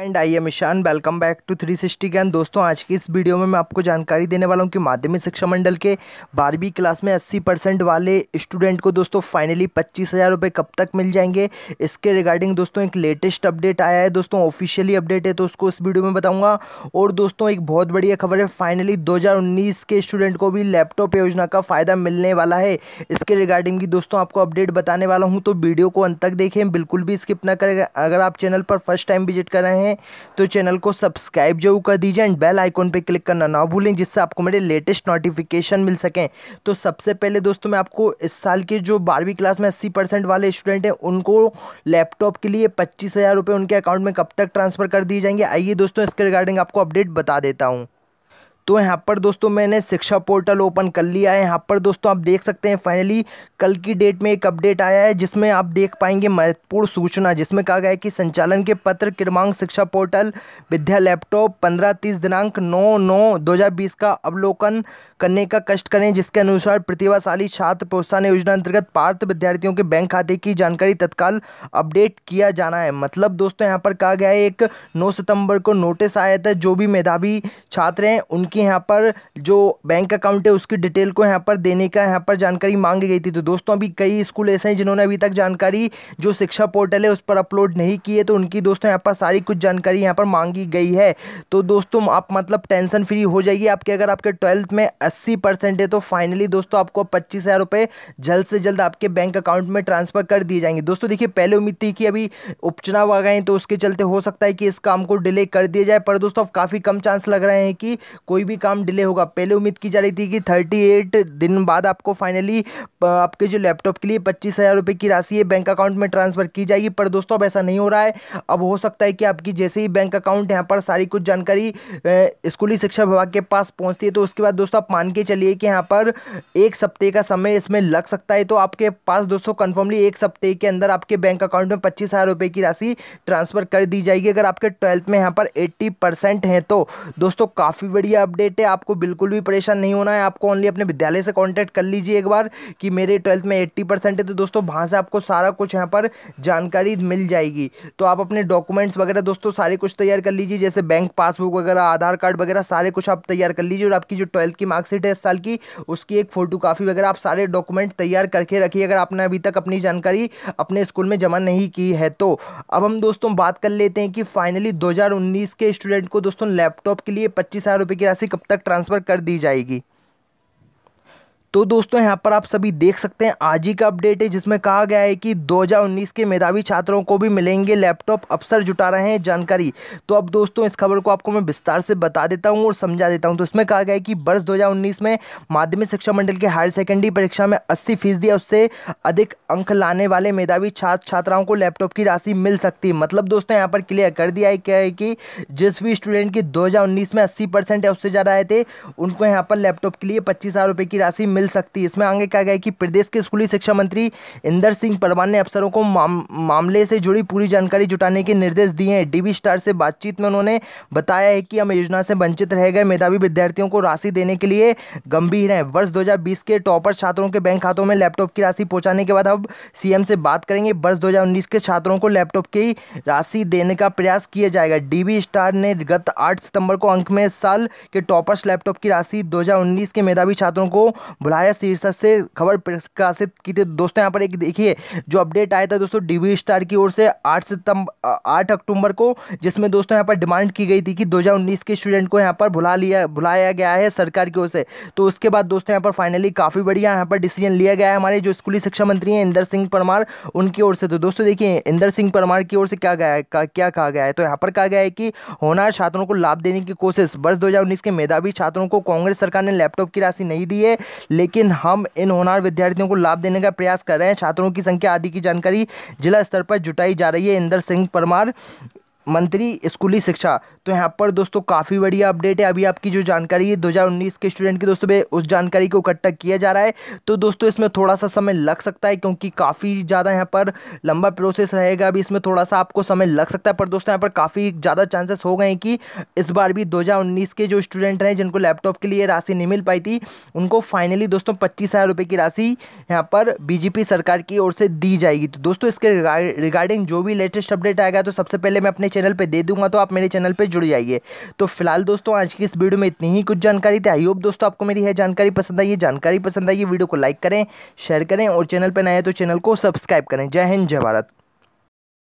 and I am Ishan welcome back to three sixty gain दोस्तों आज की इस वीडियो में मैं आपको जानकारी देने वाला हूं कि माध्यमिक शिक्षा मंडल के बारहवीं क्लास में 80 परसेंट वाले स्टूडेंट को दोस्तों फाइनली पच्चीस हज़ार रुपये कब तक मिल जाएंगे इसके रिगार्डिंग दोस्तों एक लेटेस्ट अपडेट आया है दोस्तों ऑफिशियली अपडेट है तो उसको इस वीडियो में बताऊँगा और दोस्तों एक बहुत बढ़िया खबर है फाइनली दो के स्टूडेंट को भी लैपटॉप योजना का फ़ायदा मिलने वाला है इसके रिगार्डिंग भी दोस्तों आपको अपडेट बताने वाला हूँ तो वीडियो को अंत तक देखें बिल्कुल भी स्किप ना करें अगर आप चैनल पर फर्स्ट टाइम विजिट कर रहे हैं हैं तो चैनल को सब्सक्राइब जरूर कर दीजिए एंड बेल आइकॉन पर क्लिक करना ना भूलें जिससे आपको मेरे लेटेस्ट नोटिफिकेशन मिल सकें तो सबसे पहले दोस्तों मैं आपको इस साल के जो बारहवीं क्लास में अस्सी परसेंट वाले स्टूडेंट हैं उनको लैपटॉप के लिए पच्चीस हज़ार उनके अकाउंट में कब तक ट्रांसफ़र कर दिए जाएंगे आइए दोस्तों इसके रिगार्डिंग आपको अपडेट बता देता हूँ तो यहाँ पर दोस्तों मैंने शिक्षा पोर्टल ओपन कर लिया है यहाँ पर दोस्तों आप देख सकते हैं फाइनली कल की डेट में एक अपडेट आया है जिसमें आप देख पाएंगे महत्वपूर्ण सूचना जिसमें कहा गया है कि संचालन के पत्र क्रमांक शिक्षा पोर्टल विद्या लैपटॉप पंद्रह तीस दिनांक नौ नौ दो का अवलोकन करने का कष्ट करें जिसके अनुसार प्रतिभाशाली छात्र प्रोत्साहन योजना अंतर्गत पार्थ विद्यार्थियों के बैंक खाते की जानकारी तत्काल अपडेट किया जाना है मतलब दोस्तों यहाँ पर कहा गया है एक नौ सितंबर को नोटिस आया था जो भी मेधावी छात्र हैं उनकी आपके यहाँ पर जो बैंक अकाउंट है उसकी डिटेल को यहाँ पर देने का यहाँ पर जानकारी मांगी गई थी तो दोस्तों अभी कई स्कूल ऐसे हैं जिन्होंने अभी तक जानकारी जो शिक्षा पोर्टल है उस पर अपलोड नहीं की है तो उनकी दोस्तों यहाँ पर सारी कुछ जानकारी यहाँ पर मांगी गई है तो दोस्तों आप मतलब टेंशन फ्री हो जाइए आपके अगर आपके ट्वेल्थ में अस्सी है तो फाइनली दोस्तों आपको पच्चीस जल्द से जल्द आपके बैंक अकाउंट में ट्रांसफ़र कर दिए जाएंगे दोस्तों देखिए पहले उम्मीद थी कि अभी उपचुनाव आ गए तो उसके चलते हो सकता है कि इस काम को डिले कर दिया जाए पर दोस्तों अब काफ़ी कम चांस लग रहे हैं कि कोई भी काम डिले होगा पहले उम्मीद की जा रही थी कि थर्टी एट दिन बाद आपको फाइनली आपके जो लैपटॉप के लिए पच्चीस हज़ार रुपये की राशि है बैंक अकाउंट में ट्रांसफ़र की जाएगी पर दोस्तों अब ऐसा नहीं हो रहा है अब हो सकता है कि आपकी जैसे ही बैंक अकाउंट यहाँ पर सारी कुछ जानकारी स्कूली शिक्षा विभाग के पास पहुँचती है तो उसके बाद दोस्तों आप मान के चलिए कि यहाँ पर एक सप्ते का समय इसमें लग सकता है तो आपके पास दोस्तों कन्फर्मली एक सप्ते के अंदर आपके बैंक अकाउंट में पच्चीस हज़ार रुपये की राशि ट्रांसफ़र कर दी जाएगी अगर आपके ट्वेल्थ में यहाँ पर एट्टी परसेंट हैं तो दोस्तों काफ़ी बढ़िया अपडेट अपडेट है आपको बिल्कुल भी परेशान नहीं होना है आपको ओनली अपने विद्यालय से कॉन्टैक्ट कर लीजिए एक बार कि मेरे ट्वेल्थ में एट्टी परसेंट है तो दोस्तों वहाँ से आपको सारा कुछ यहाँ पर जानकारी मिल जाएगी तो आप अपने डॉक्यूमेंट्स वगैरह दोस्तों सारे कुछ तैयार कर लीजिए जैसे बैंक पासबुक वगैरह आधार कार्ड वगैरह सारे कुछ आप तैयार कर लीजिए और आपकी जो ट्वेल्थ की मार्कशीट है इस साल की उसकी एक फ़ोटो वगैरह आप सारे डॉक्यूमेंट तैयार करके रखिए अगर आपने अभी तक अपनी जानकारी अपने स्कूल में जमा नहीं की है तो अब हम दोस्तों बात कर लेते हैं कि फाइनली दो के स्टूडेंट को दोस्तों लैपटॉप के लिए पच्चीस हज़ार रुपये की राशि कब तक ट्रांसफ़र कर दी जाएगी तो दोस्तों यहाँ पर आप सभी देख सकते हैं आज ही का अपडेट है जिसमें कहा गया है कि 2019 के मेधावी छात्रों को भी मिलेंगे लैपटॉप अफसर जुटा रहे हैं जानकारी तो अब दोस्तों इस खबर को आपको मैं विस्तार से बता देता हूँ और समझा देता हूँ तो इसमें कहा गया है कि वर्ष 2019 में माध्यमिक शिक्षा मंडल के हायर सेकेंडरी परीक्षा में अस्सी फीसदी उससे अधिक अंक लाने वाले मेधावी छात्र छात्राओं को लैपटॉप की राशि मिल सकती है मतलब दोस्तों यहाँ पर क्लियर कर दिया है क्या है कि जिस भी स्टूडेंट की दो में अस्सी या उससे ज़्यादा आए थे उनको यहाँ पर लैपटॉप के लिए पच्चीस हज़ार की राशि मिल सकती है इसमें आगे कहा गया कि प्रदेश के स्कूली शिक्षा मंत्री इंदर सिंह परवान ने अफसरों को माम, मामले से जुड़ी पूरी जानकारी जुटाने के निर्देश दिए हैं डीबी स्टार से बातचीत में उन्होंने बताया है कि हम योजना से वंचित रह गए मेधावी विद्यार्थियों को राशि देने के लिए गंभीर हैं वर्ष दो के टॉपर छात्रों के बैंक खातों में लैपटॉप की राशि पहुँचाने के बाद अब सीएम से बात करेंगे वर्ष दो के छात्रों को लैपटॉप की राशि देने का प्रयास किया जाएगा डीबी स्टार ने गत आठ सितंबर को अंक में साल के टॉपर्स लैपटॉप की राशि 2019 के मेधावी छात्रों को बुलाया शीर्षक से खबर प्रकाशित की थी दोस्तों यहाँ पर एक देखिए जो अपडेट आया था दोस्तों डीवी स्टार की ओर से आठ सितंबर आठ अक्टूबर को जिसमें दोस्तों यहाँ पर डिमांड की गई थी कि 2019 के स्टूडेंट को यहाँ पर बुला लिया बुलाया गया है सरकार की ओर से तो उसके बाद दोस्तों यहाँ पर फाइनली काफ़ी बढ़िया यहाँ पर डिसीजन लिया गया है हमारे जो स्कूली शिक्षा मंत्री हैं इंदर सिंह परमार उनकी ओर से तो दोस्तों देखिए इंदर सिंह परमार की ओर से क्या गया है क्या कहा गया है तो यहाँ पर कहा गया है कि होनार छात्रों को लाभ देने की कोशिश वर्ष दो के मेधावी छात्रों को कांग्रेस सरकार ने लैपटॉप की राशि नहीं दी है लेकिन हम इन होनहार विद्यार्थियों को लाभ देने का प्रयास कर रहे हैं छात्रों की संख्या आदि की जानकारी जिला स्तर पर जुटाई जा रही है इंदर सिंह परमार मंत्री स्कूली शिक्षा तो यहाँ पर दोस्तों काफ़ी बढ़िया अपडेट है अभी आपकी जो जानकारी है 2019 के स्टूडेंट की दोस्तों उस जानकारी को इकट्ठा किया जा रहा है तो दोस्तों इसमें थोड़ा सा समय लग सकता है क्योंकि काफ़ी ज़्यादा यहाँ पर लंबा प्रोसेस रहेगा अभी इसमें थोड़ा सा आपको समय लग सकता है पर दोस्तों यहाँ पर काफ़ी ज़्यादा चांसेस हो गए कि इस बार भी दो के जो स्टूडेंट हैं जिनको लैपटॉप के लिए राशि नहीं मिल पाई थी उनको फाइनली दोस्तों पच्चीस हज़ार की राशि यहाँ पर बीजेपी सरकार की ओर से दी जाएगी तो दोस्तों इसके रिगार्डिंग जो भी लेटेस्ट अपडेट आएगा तो सबसे पहले मैं अपने चैनल पर दे दूंगा तो आप मेरे चैनल पर जुड़ जाइए तो फिलहाल दोस्तों आज की इस वीडियो में इतनी ही कुछ जानकारी थी आई होप दोस्तों आपको मेरी यह जानकारी पसंद आई है जानकारी पसंद आई है वीडियो को लाइक करें शेयर करें और चैनल पर नए तो चैनल को सब्सक्राइब करें जय हिंद जय भारत